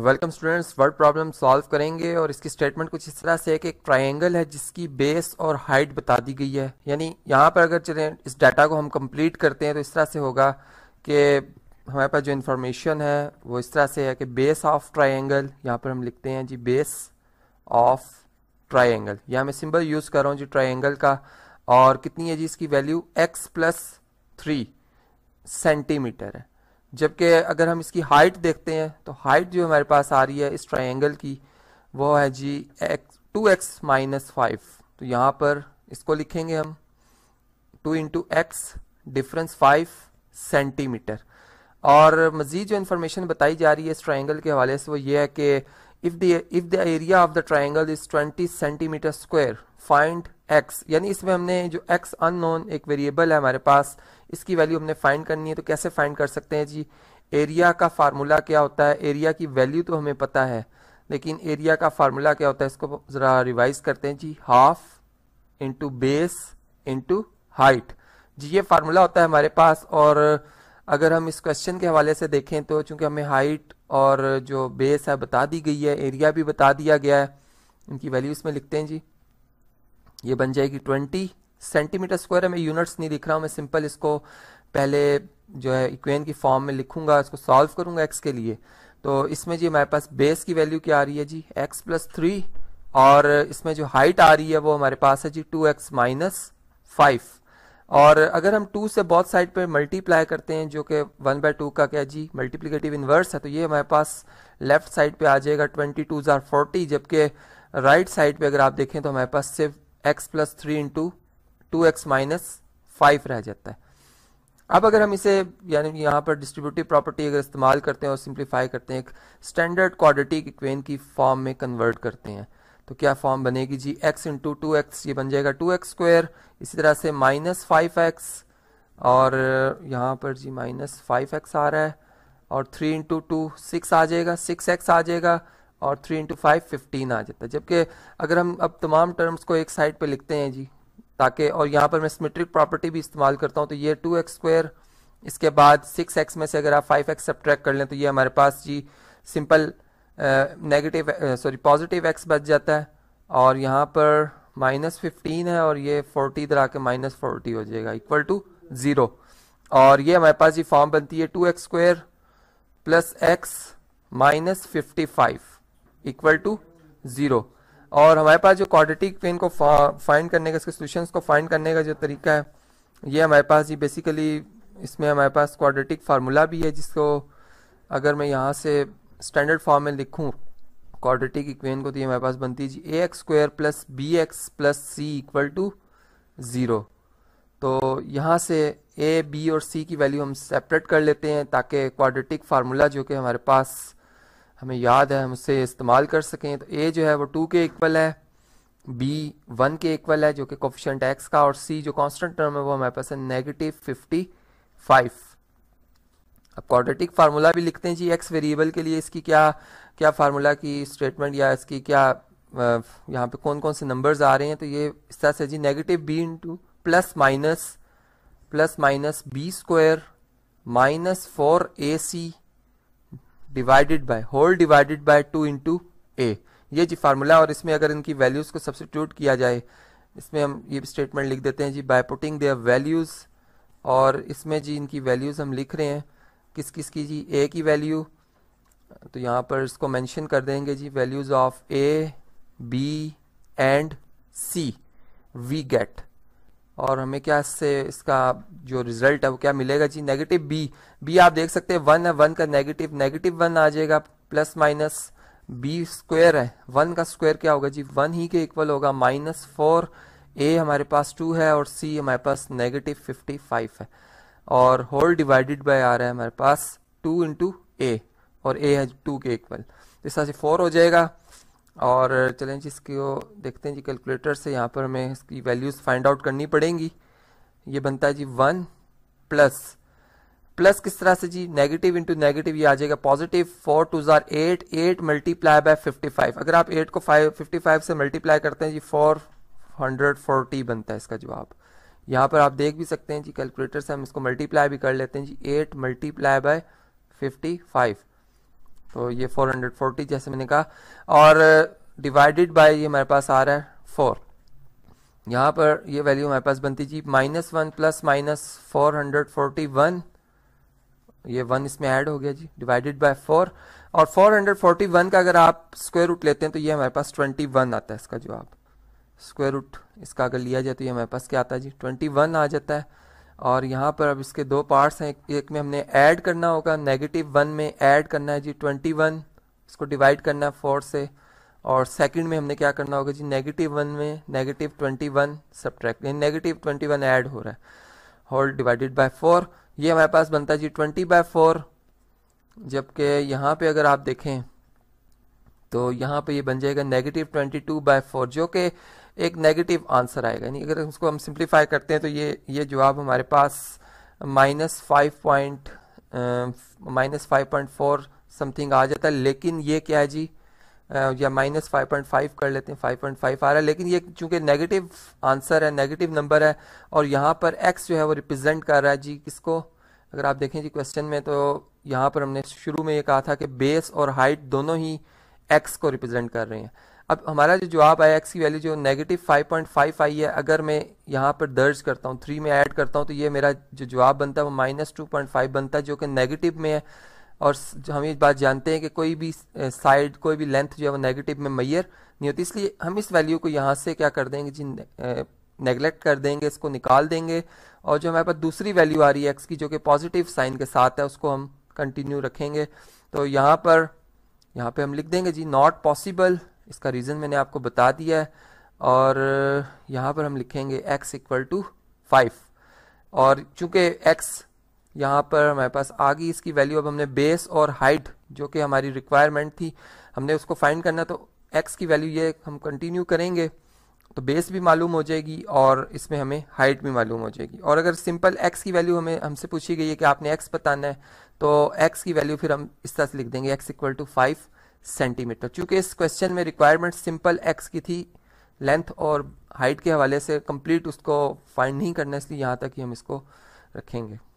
welcome students word problem solve करेंगे और इसकी स्टेटमेंट कुछ इस तरह से है कि एक ट्राइंगल है जिसकी बेस और हाइट बता दी गई है यानी यहाँ पर अगर चले इस डाटा को हम कंप्लीट करते हैं तो इस तरह से होगा कि हमारे पास जो इन्फॉर्मेशन है वो इस तरह से है कि बेस ऑफ ट्राइंगल यहाँ पर हम लिखते हैं जी बेस ऑफ ट्राइंगल यहाँ मैं सिंबल यूज़ कर रहा हूँ जी ट्राइंगल का और कितनी है जी इसकी value x plus three centimetre है जबकि अगर हम इसकी हाइट देखते हैं तो हाइट जो हमारे पास आ रही है इस ट्राइंगल की वो है जी x two x minus five तो यहाँ पर इसको लिखेंगे हम two into x difference five centimetre और मज़ीद जो इन्फॉर्मेशन बताई जा रही है इस ट्राइंगल के हवाले से वो ये है कि if the if the area of the triangle is 20 centimetre square find x यानी इसमें हमने जो x अननोन एक वेरिएबल है हमारे पास इसकी वैल्यू हमने फाइंड करनी है तो कैसे फाइंड कर सकते हैं जी एरिया का फार्मूला क्या होता है एरिया की वैल्यू तो हमें पता है लेकिन एरिया का फार्मूला क्या होता है इसको ज़रा रिवाइज करते हैं जी half into base into height जी ये फार्मूला होता है हमारे पास और अगर हम इस क्वेश्चन के हवाले से देखें तो चूंकि हमें हाइट और जो बेस है बता दी गई है एरिया भी बता दिया गया है इनकी वैल्यू इसमें लिखते हैं जी ये बन जाएगी ट्वेंटी सेंटीमीटर स्क्वायर है मैं यूनिट्स नहीं लिख रहा हूँ मैं सिंपल इसको पहले जो है इक्वेन की फॉर्म में लिखूंगा इसको सॉल्व करूंगा एक्स के लिए तो इसमें जी हमारे पास बेस की वैल्यू क्या आ रही है जी एक्स प्लस थ्री और इसमें जो हाइट आ रही है वो हमारे पास है जी टू एक्स माइनस फाइव और अगर हम टू से बहुत साइड पर मल्टीप्लाई करते हैं जो कि वन बाई टू का क्या जी मल्टीप्लीकेटिव इन्वर्स है तो ये हमारे पास लेफ्ट साइड पे आ जाएगा ट्वेंटी टू ज़ार फोर्टी जबकि राइट साइड पे अगर आप देखें तो हमारे पास सिर्फ x plus three into two x minus five रह जाता है अब अगर हम इसे यानी यहाँ पर डिस्ट्रीब्यूटिव प्रॉपर्टी अगर इस्तेमाल करते हैं और सिंप्लीफाई करते हैं एक स्टैंडर्ड क्वाड्रेटिक क्वेन की फॉर्म में कन्वर्ट करते हैं तो क्या फॉर्म बनेगी जी x इंटू टू एक्स ये बन जाएगा टू एक्स स्क्वेयर इसी तरह से माइनस फाइव एक्स और यहाँ पर जी माइनस फाइव एक्स आ रहा है और थ्री इंटू टू सिक्स आ जाएगा सिक्स एक्स आ जाएगा और थ्री इंटू फाइव फिफ्टीन आ जाता है जबकि अगर हम अब तमाम टर्म्स को एक साइड पे लिखते हैं जी ताकि और यहाँ पर मैं सिमेट्रिक प्रॉपर्टी भी इस्तेमाल करता हूँ तो ये टू एक्स स्क्वेयर इसके बाद सिक्स एक्स में से अगर आप फाइव एक्स सब्ट्रैक्ट कर लें तो ये हमारे पास जी simple negative sorry positive x बच जाता है और यहाँ पर माइनस फिफ्टीन है और ये फोर्टी इधर आके माइनस फोर्टी हो जाएगा इक्वल टू ज़ीरो और ये हमारे पास ये फॉर्म बनती है two x square plus x minus fifty five equal to zero और हमारे पास जो क्वाड्रेटिक पेन को फाइंड करने का इसके सोल्यूशंस को फाइंड करने का जो तरीका है ये हमारे पास ये बेसिकली इसमें हमारे पास क्वाड्रेटिक फार्मूला भी है जिसको अगर मैं यहाँ से स्टैंडर्ड फॉर्म में लिखूँ क्वाड्रेटिक इक्वेशन को तो ये हमारे पास बनती है a x square plus b x plus c equal to zero तो यहाँ से ए बी और सी की वैल्यू हम सेपरेट कर लेते हैं ताकि क्वाड्रेटिक फार्मूला जो कि हमारे पास हमें याद है हम उसे इस्तेमाल कर सकें तो ए जो है वो टू के इक्वल है बी वन के इक्वल है जो कि कोफिशेंट एक्स का और सी जो कॉन्स्टेंट टर्म है वो हमारे पास है नेगेटिव फिफ्टी फाइव अब क्वाड्रेटिक फार्मूला भी लिखते हैं जी एक्स वेरिएबल के लिए इसकी क्या क्या फार्मूला की स्टेटमेंट या इसकी क्या यहाँ पे कौन कौन से नंबर्स आ रहे हैं तो ये इस तरह से जी negative b into plus minus plus minus b square minus four a c divided by whole divided by two into a ये जी फार्मूला और इसमें अगर इनकी वैल्यूज़ को सब्सिट्यूट किया जाए इसमें हम ये स्टेटमेंट लिख देते हैं जी बाय पुटिंग देयर वैल्यूज़ और इसमें जी इनकी वैल्यूज़ हम लिख रहे हैं किस किस की जी ए की वैल्यू तो यहाँ पर इसको मेंशन कर देंगे जी values of a b and c we get और हमें क्या इससे इसका जो रिजल्ट है वो क्या मिलेगा जी नेगेटिव बी बी आप देख सकते हैं वन है वन का नेगेटिव नेगेटिव वन आ जाएगा प्लस माइनस बी स्क्वायर है वन का स्क्वायर क्या होगा जी वन ही के इक्वल होगा माइनस फोर ए हमारे पास टू है और सी हमारे पास नेगेटिव फिफ्टी फाइव है और होल डिवाइडेड बाय आ रहा है हमारे पास टू इंटू ए और ए है टू के इक्वल इस तरह से फोर हो जाएगा और चलें जी इसको देखते हैं जी कैलकुलेटर से यहाँ पर हमें इसकी वैल्यूज़ फाइंड आउट करनी पड़ेंगी ये बनता है जी वन प्लस प्लस किस तरह से जी नेगेटिव इंटू नेगेटिव ये आ जाएगा पॉजिटिव फोर टू जार eight eight multiply by fifty five अगर आप एट को फाइव फिफ्टी फाइव से मल्टीप्लाई करते हैं जी फोर हंड्रेड फोर्टी बनता है इसका जवाब यहाँ पर आप देख भी सकते हैं जी कैलकुलेटर से हम इसको मल्टीप्लाई भी कर लेते हैं जी eight multiply by fifty five तो ये फोर हंड्रेड फोर्टी जैसे मैंने कहा और डिवाइडेड बाय ये हमारे पास आ रहा है फोर यहाँ पर ये वैल्यू हमारे पास बनती जी minus one plus minus four hundred forty one ये वन इसमें ऐड हो गया जी डिवाइडेड बाय फोर और फोर हंड्रेड फोर्टी वन का अगर आप स्क्वायर रूट लेते हैं तो ये हमारे पास ट्वेंटी वन आता है इसका जवाब स्क्वायर रूट इसका अगर लिया जाए तो ये हमारे पास क्या आता है जी ट्वेंटी वन आ जाता है और यहाँ पर अब इसके दो पार्ट्स हैं एक में हमने ऐड करना होगा नेगेटिव वन में ऐड करना है जी ट्वेंटी वन इसको डिवाइड करना है फोर से और सेकंड में हमने क्या करना होगा जी नेगेटिव वन में negative twenty one subtract negative twenty one add हो रहा है होल डिवाइडेड बाय फोर ये हमारे पास बनता है जी ट्वेंटी बाय फोर जबकि यहाँ पर अगर आप देखें तो यहाँ पे ये यह बन जाएगा negative twenty two by four जो कि एक नेगेटिव आंसर आएगा यानी अगर उसको हम सिंप्लीफाई करते हैं तो ये ये जवाब हमारे पास minus five point minus five point four something आ जाता है लेकिन ये क्या है जी uh, या माइनस फाइव पॉइंट फाइव कर लेते हैं फाइव पॉइंट फाइव आ रहा है लेकिन ये चूंकि नेगेटिव आंसर है नेगेटिव नंबर है और यहाँ पर एक्स जो है वो रिप्रेजेंट कर रहा है जी किसको अगर आप देखें जी क्वेश्चन में तो यहाँ पर हमने शुरू में ये कहा था कि बेस और हाइट दोनों ही एक्स को रिप्रेजेंट कर रहे हैं अब हमारा जो जवाब आया एक्स की वैल्यू जो नेगेटिव फाइव पॉइंट फाइव आई है अगर मैं यहाँ पर दर्ज करता हूँ थ्री में ऐड करता हूँ तो ये मेरा जो जवाब बनता है वो माइनस टू पॉइंट फाइव बनता है जो कि नेगेटिव में है और हम ये बात जानते हैं कि कोई भी साइड कोई भी लेंथ जो है वो नेगेटिव में मैयर नहीं होती इसलिए हम इस वैल्यू को यहाँ से क्या कर देंगे जी नेगलेक्ट कर देंगे इसको निकाल देंगे और जो हमारे पास दूसरी वैल्यू आ रही है एक्स की जो कि पॉजिटिव साइन के साथ है उसको हम कंटिन्यू रखेंगे तो यहाँ पर यहाँ पे हम लिख देंगे जी नॉट पॉसिबल इसका रीज़न मैंने आपको बता दिया है और यहाँ पर हम लिखेंगे x इक्वल टू फाइव और चूंकि x यहाँ पर हमारे पास आ गई इसकी वैल्यू अब हमने बेस और हाइट जो कि हमारी रिक्वायरमेंट थी हमने उसको फाइंड करना तो x की वैल्यू ये हम कंटिन्यू करेंगे तो बेस भी मालूम हो जाएगी और इसमें हमें हाइट भी मालूम हो जाएगी और अगर सिंपल x की वैल्यू हमें हमसे पूछी गई है कि आपने x बताना है तो x की वैल्यू फिर हम इस तरह से लिख देंगे x equal to five centimetre चूंकि इस क्वेश्चन में रिक्वायरमेंट सिंपल एक्स की थी लेंथ और हाइट के हवाले से कंप्लीट उसको फाइंड नहीं करना इसलिए यहाँ तक ही हम इसको रखेंगे